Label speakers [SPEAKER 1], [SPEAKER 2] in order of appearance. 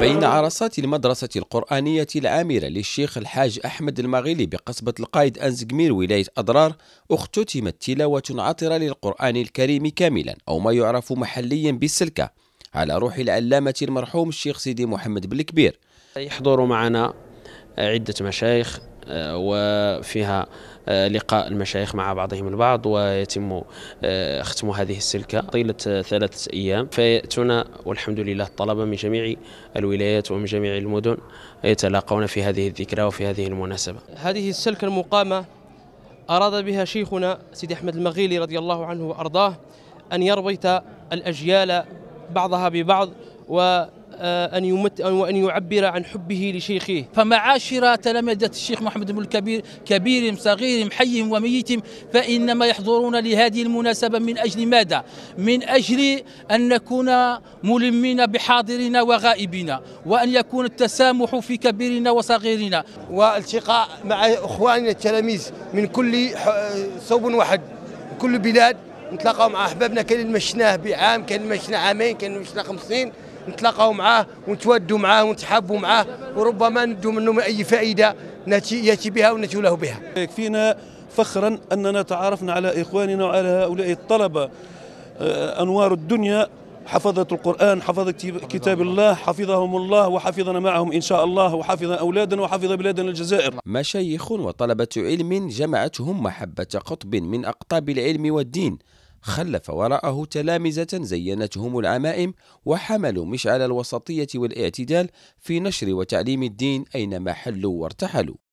[SPEAKER 1] بين عرصات المدرسة القرآنية العامرة للشيخ الحاج أحمد المغيلي بقصبة القايد أنزقمير ولاية أضرار اختتمت تلاوة عطرة للقرآن الكريم كاملا أو ما يعرف محليا بالسلكة على روح العلامة المرحوم الشيخ سيدي محمد بالكبير يحضر معنا
[SPEAKER 2] عدة مشايخ آه، وفيها آه، لقاء المشايخ مع بعضهم البعض ويتم آه، ختم هذه السلكة طيلة ثلاثة أيام فيأتون والحمد لله الطلبة من جميع الولايات ومن جميع المدن يتلاقون في هذه الذكرى وفي هذه المناسبة
[SPEAKER 3] هذه السلكة المقامة أراد بها شيخنا سيدي أحمد المغيلي رضي الله عنه وأرضاه أن يربط الأجيال بعضها ببعض و آه، أن يمت وأن يعبر عن حبه لشيخه
[SPEAKER 4] فمعاشر تلامذة الشيخ محمد بن الكبير كبيرهم صغيرهم حيهم وميتهم فإنما يحضرون لهذه المناسبة من أجل ماذا؟ من أجل أن نكون ملمين بحاضرنا وغائبنا وأن يكون التسامح في كبيرنا
[SPEAKER 5] وصغيرنا والتقاء مع إخواننا التلاميذ من كل صوب واحد كل بلاد نتلاقاو مع احبابنا كاين اللي مشناه بعام كاين اللي مشنا عامين كاين اللي مشنا 50 نتلاقاو معاه ونتوادوا معاه ونتحابوا معاه وربما ندوا منه اي فائده ياتي بها وناتي له بها. يكفينا فخرا اننا تعرفنا على اخواننا وعلى هؤلاء الطلبه آه، انوار الدنيا حفظت القرآن حفظت كتاب الله حفظهم الله وحفظنا معهم إن شاء الله وحفظ أولادنا
[SPEAKER 1] وحفظ بلادنا الجزائر مشايخ وطلبة علم جمعتهم محبة قطب من أقطاب العلم والدين خلف وراءه تلامذة زينتهم العمائم وحملوا مشعل الوسطية والاعتدال في نشر وتعليم الدين أينما حلوا وارتحلوا